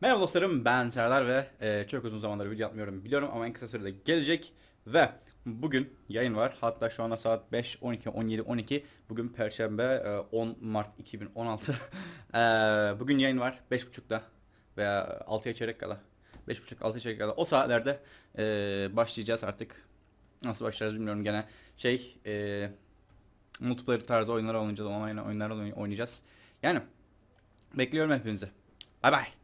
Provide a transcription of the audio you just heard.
Merhaba dostlarım ben Serdar ve e, çok uzun zamandır video yapmıyorum biliyorum ama en kısa sürede gelecek ve bugün yayın var hatta şu anda saat 5, 12, 17, 12 bugün Perşembe e, 10 Mart 2016 e, bugün yayın var 5.30'da veya 6'ya çeyrek kala 5.30 6'ya çeyrek kala o saatlerde e, başlayacağız artık nasıl başlarız bilmiyorum gene şey e, multiplayer tarzı oyunlar oynayacağız online oyunlar oynayacağız yani bekliyorum hepinizi bay bay